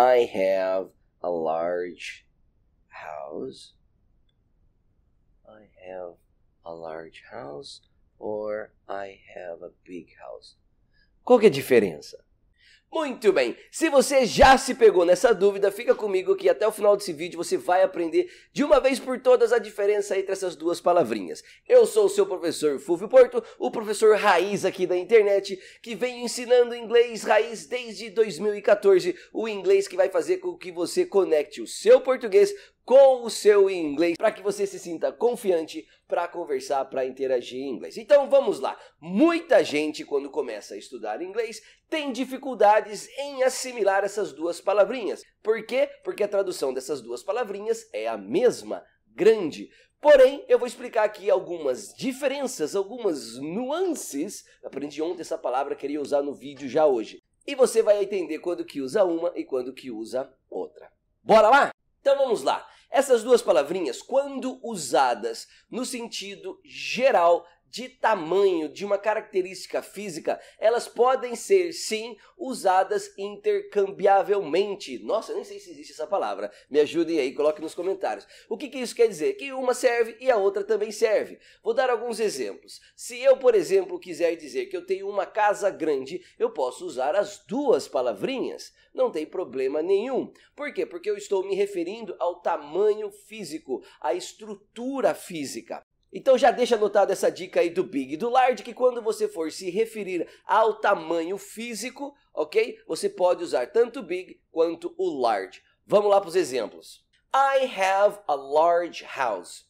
I have a large house. I have a large house or I have a big house. Qual que é a diferença? Muito bem, se você já se pegou nessa dúvida, fica comigo que até o final desse vídeo você vai aprender de uma vez por todas a diferença entre essas duas palavrinhas. Eu sou o seu professor Fulvio Porto, o professor raiz aqui da internet, que vem ensinando inglês raiz desde 2014, o inglês que vai fazer com que você conecte o seu português com o seu inglês para que você se sinta confiante para conversar, para interagir em inglês. Então vamos lá. Muita gente quando começa a estudar inglês tem dificuldades em assimilar essas duas palavrinhas. Por quê? Porque a tradução dessas duas palavrinhas é a mesma, grande. Porém, eu vou explicar aqui algumas diferenças, algumas nuances. Aprendi ontem essa palavra, queria usar no vídeo já hoje. E você vai entender quando que usa uma e quando que usa outra. Bora lá? Então vamos lá. Essas duas palavrinhas, quando usadas no sentido geral, de tamanho de uma característica física, elas podem ser sim usadas intercambiavelmente. Nossa, nem sei se existe essa palavra. Me ajudem aí, coloque nos comentários. O que, que isso quer dizer? Que uma serve e a outra também serve. Vou dar alguns exemplos. Se eu, por exemplo, quiser dizer que eu tenho uma casa grande, eu posso usar as duas palavrinhas. Não tem problema nenhum. Por quê? Porque eu estou me referindo ao tamanho físico, à estrutura física. Então já deixa anotada essa dica aí do big e do large que quando você for se referir ao tamanho físico, ok? Você pode usar tanto o big quanto o large. Vamos lá para os exemplos. I have a large house.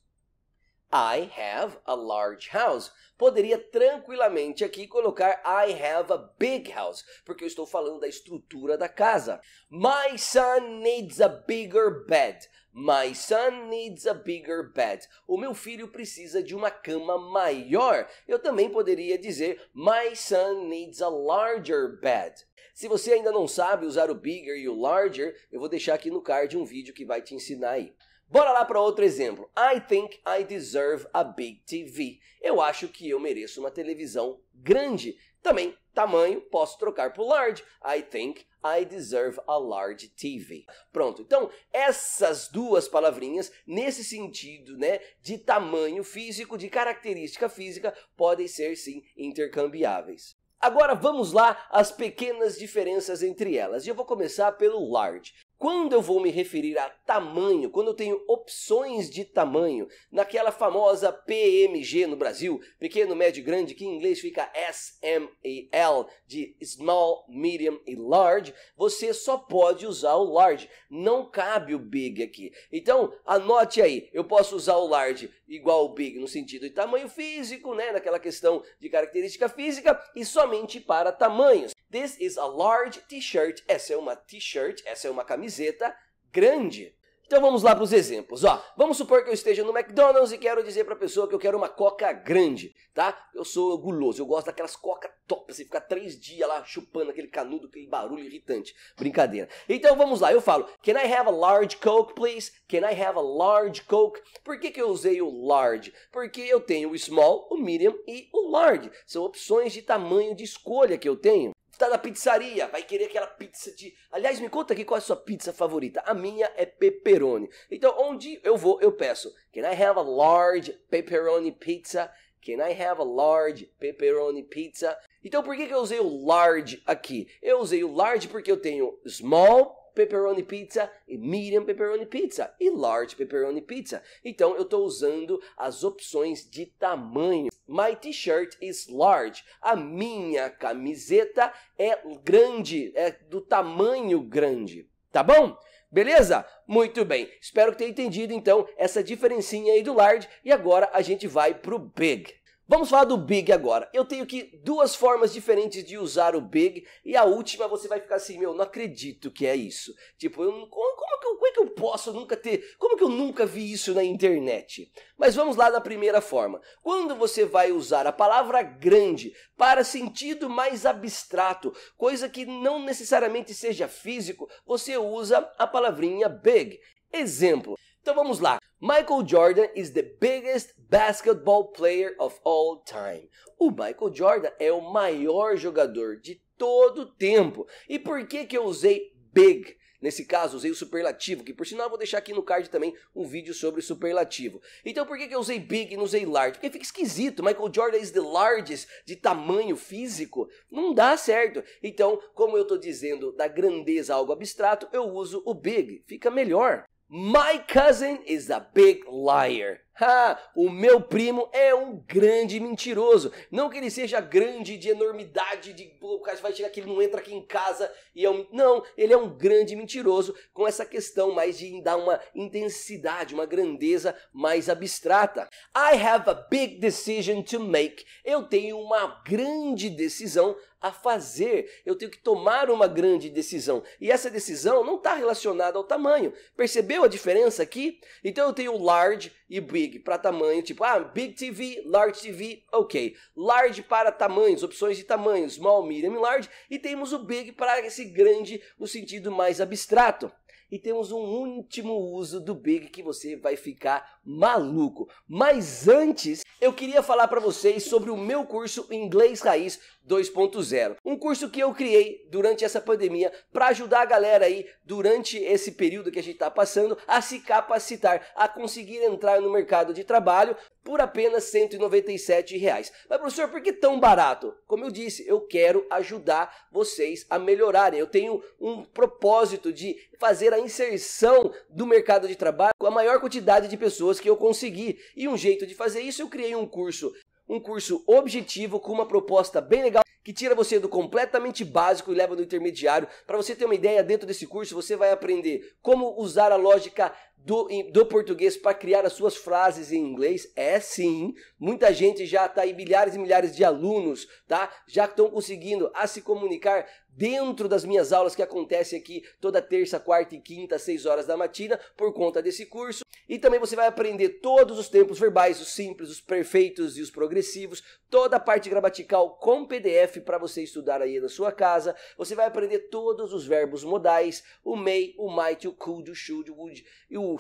I have a large house. Poderia tranquilamente aqui colocar I have a big house, porque eu estou falando da estrutura da casa. My son needs a bigger bed. My son needs a bigger bed. O meu filho precisa de uma cama maior. Eu também poderia dizer My son needs a larger bed. Se você ainda não sabe usar o bigger e o larger, eu vou deixar aqui no card um vídeo que vai te ensinar aí. Bora lá para outro exemplo. I think I deserve a big TV. Eu acho que eu mereço uma televisão grande. Também tamanho posso trocar por large. I think I deserve a large TV. Pronto. Então, essas duas palavrinhas nesse sentido, né, de tamanho físico, de característica física, podem ser sim intercambiáveis. Agora vamos lá às pequenas diferenças entre elas. E eu vou começar pelo large. Quando eu vou me referir a tamanho, quando eu tenho opções de tamanho, naquela famosa PMG no Brasil, pequeno, médio, grande, que em inglês fica SMAL, de small, medium e large, você só pode usar o large. Não cabe o big aqui. Então, anote aí, eu posso usar o large igual o big no sentido de tamanho físico, né, naquela questão de característica física, e somente para tamanhos. This is a large t-shirt. Essa é uma t-shirt, essa é uma camiseta grande. Então vamos lá para os exemplos. Ó, vamos supor que eu esteja no McDonald's e quero dizer para a pessoa que eu quero uma coca grande, tá? Eu sou guloso, eu gosto daquelas coca top, você ficar três dias lá chupando aquele canudo, aquele barulho irritante. Brincadeira. Então vamos lá, eu falo, can I have a large coke, please? Can I have a large coke? Por que, que eu usei o large? Porque eu tenho o small, o medium e o large. São opções de tamanho de escolha que eu tenho está na pizzaria, vai querer aquela pizza de. Aliás, me conta aqui qual é a sua pizza favorita. A minha é pepperoni. Então, onde eu vou, eu peço: Can I have a large pepperoni pizza? Can I have a large pepperoni pizza? Então, por que, que eu usei o large aqui? Eu usei o large porque eu tenho small pepperoni pizza e medium pepperoni pizza e large pepperoni pizza. Então eu estou usando as opções de tamanho. My t-shirt is large. A minha camiseta é grande, é do tamanho grande. Tá bom? Beleza? Muito bem. Espero que tenha entendido então essa diferencinha aí do large e agora a gente vai pro big. Vamos falar do big agora. Eu tenho aqui duas formas diferentes de usar o big e a última você vai ficar assim, meu, não acredito que é isso. Tipo, eu, como, como, que eu, como é que eu posso nunca ter, como que eu nunca vi isso na internet? Mas vamos lá na primeira forma. Quando você vai usar a palavra grande para sentido mais abstrato, coisa que não necessariamente seja físico, você usa a palavrinha big. Exemplo, então vamos lá. Michael Jordan is the biggest basketball player of all time. O Michael Jordan é o maior jogador de todo o tempo. E por que que eu usei big? Nesse caso, usei o superlativo, que por sinal eu vou deixar aqui no card também um vídeo sobre superlativo. Então por que, que eu usei big e não usei large? Porque fica esquisito, Michael Jordan is the largest de tamanho físico. Não dá certo. Então, como eu estou dizendo da grandeza algo abstrato, eu uso o big, fica melhor. My cousin is a big liar. Ah, o meu primo é um grande mentiroso. Não que ele seja grande de enormidade, de pô, o cara vai chegar que ele não entra aqui em casa e é um. Não, ele é um grande mentiroso com essa questão mais de dar uma intensidade, uma grandeza mais abstrata. I have a big decision to make. Eu tenho uma grande decisão a fazer. Eu tenho que tomar uma grande decisão. E essa decisão não está relacionada ao tamanho. Percebeu a diferença aqui? Então eu tenho o large e big para tamanho, tipo, ah, big TV, large TV, ok. Large para tamanhos, opções de tamanho, small, medium large, e temos o big para esse grande no sentido mais abstrato. E temos um último uso do big que você vai ficar maluco. Mas antes, eu queria falar para vocês sobre o meu curso Inglês Raiz 2.0. Um curso que eu criei durante essa pandemia para ajudar a galera aí durante esse período que a gente está passando a se capacitar, a conseguir entrar no mercado de trabalho por apenas R$ 197. Reais. Mas professor, por que tão barato? Como eu disse, eu quero ajudar vocês a melhorarem. Eu tenho um propósito de fazer a inserção do mercado de trabalho com a maior quantidade de pessoas que eu consegui. E um jeito de fazer isso, eu criei um curso. Um curso objetivo com uma proposta bem legal que tira você do completamente básico e leva do intermediário. Para você ter uma ideia, dentro desse curso você vai aprender como usar a lógica do, do português para criar as suas frases em inglês? É sim. Muita gente já está aí, milhares e milhares de alunos, tá? Já estão conseguindo a se comunicar dentro das minhas aulas que acontece aqui toda terça, quarta e quinta, às horas da matina, por conta desse curso. E também você vai aprender todos os tempos verbais, os simples, os perfeitos e os progressivos, toda a parte gramatical com PDF para você estudar aí na sua casa. Você vai aprender todos os verbos modais, o may, o might, o could, o should, o would e o o,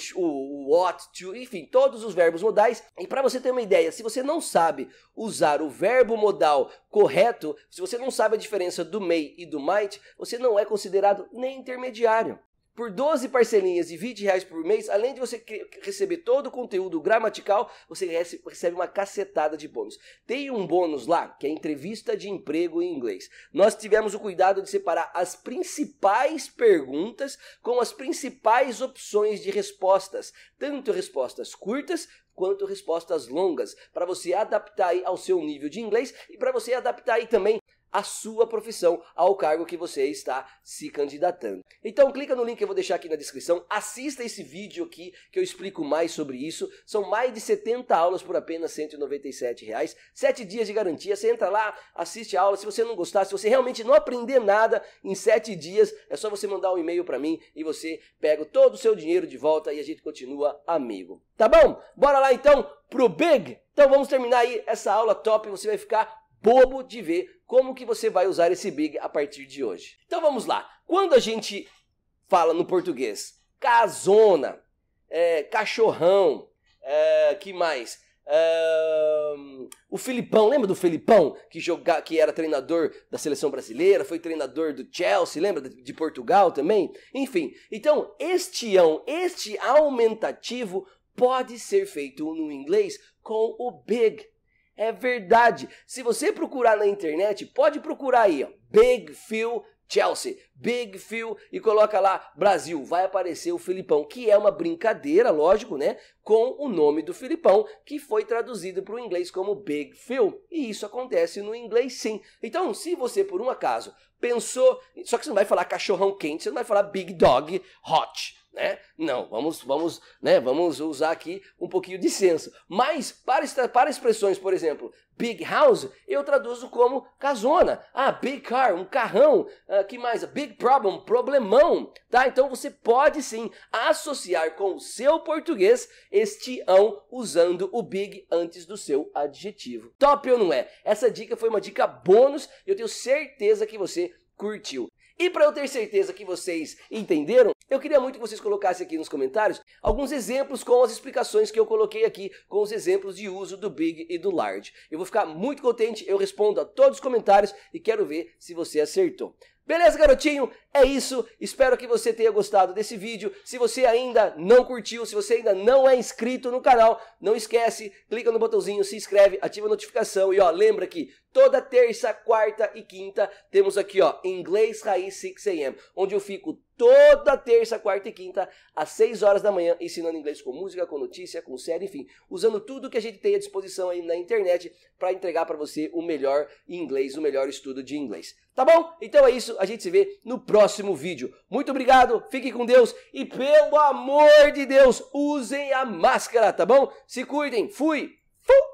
o, ought to, enfim, todos os verbos modais. E para você ter uma ideia, se você não sabe usar o verbo modal correto, se você não sabe a diferença do may e do might, você não é considerado nem intermediário por 12 parcelinhas de 20 reais por mês, além de você receber todo o conteúdo gramatical, você recebe uma cacetada de bônus. Tem um bônus lá, que é entrevista de emprego em inglês. Nós tivemos o cuidado de separar as principais perguntas com as principais opções de respostas, tanto respostas curtas quanto respostas longas, para você adaptar aí ao seu nível de inglês e para você adaptar aí também a sua profissão, ao cargo que você está se candidatando. Então clica no link que eu vou deixar aqui na descrição, assista esse vídeo aqui que eu explico mais sobre isso. São mais de 70 aulas por apenas R$ reais, 7 dias de garantia. Você entra lá, assiste a aula. Se você não gostar, se você realmente não aprender nada em 7 dias, é só você mandar um e-mail para mim e você pega todo o seu dinheiro de volta e a gente continua amigo. Tá bom? Bora lá então pro Big. Então vamos terminar aí essa aula top, você vai ficar bobo de ver como que você vai usar esse big a partir de hoje. Então vamos lá. Quando a gente fala no português casona, é, cachorrão, é, que mais? É, o Filipão, lembra do Filipão que joga, que era treinador da seleção brasileira, foi treinador do Chelsea, lembra de, Portugal também? Enfim, então este é este aumentativo pode ser feito no inglês com o big é verdade. Se você procurar na internet, pode procurar aí, ó, Big Phil Chelsea, Big Phil e coloca lá Brasil, vai aparecer o Filipão, que é uma brincadeira, lógico, né? Com o nome do Filipão, que foi traduzido para o inglês como Big Phil. E isso acontece no inglês sim. Então, se você por um acaso pensou, só que você não vai falar cachorrão quente, você não vai falar Big Dog Hot né? Não, vamos, vamos, né? Vamos usar aqui um pouquinho de senso. Mas para, para expressões, por exemplo, big house, eu traduzo como casona. Ah, big car, um carrão. Ah, que mais? Big problem, problemão. Tá? Então você pode sim associar com o seu português este ão usando o big antes do seu adjetivo. Top ou não é? Essa dica foi uma dica bônus. Eu tenho certeza que você curtiu. E para eu ter certeza que vocês entenderam, eu queria muito que vocês colocassem aqui nos comentários alguns exemplos com as explicações que eu coloquei aqui, com os exemplos de uso do big e do large. Eu vou ficar muito contente, eu respondo a todos os comentários e quero ver se você acertou. Beleza, garotinho? É isso. Espero que você tenha gostado desse vídeo. Se você ainda não curtiu, se você ainda não é inscrito no canal, não esquece, clica no botãozinho, se inscreve, ativa a notificação e ó, lembra que toda terça, quarta e quinta temos aqui, ó, Inglês Raiz 6 AM, onde eu fico toda terça, quarta e quinta, às 6 horas da manhã, ensinando inglês com música, com notícia, com série, enfim, usando tudo que a gente tem à disposição aí na internet para entregar para você o melhor inglês, o melhor estudo de inglês. Tá bom? Então é isso, a gente se vê no próximo vídeo. Muito obrigado, fique com Deus e pelo amor de Deus, usem a máscara, tá bom? Se cuidem, fui! Fui!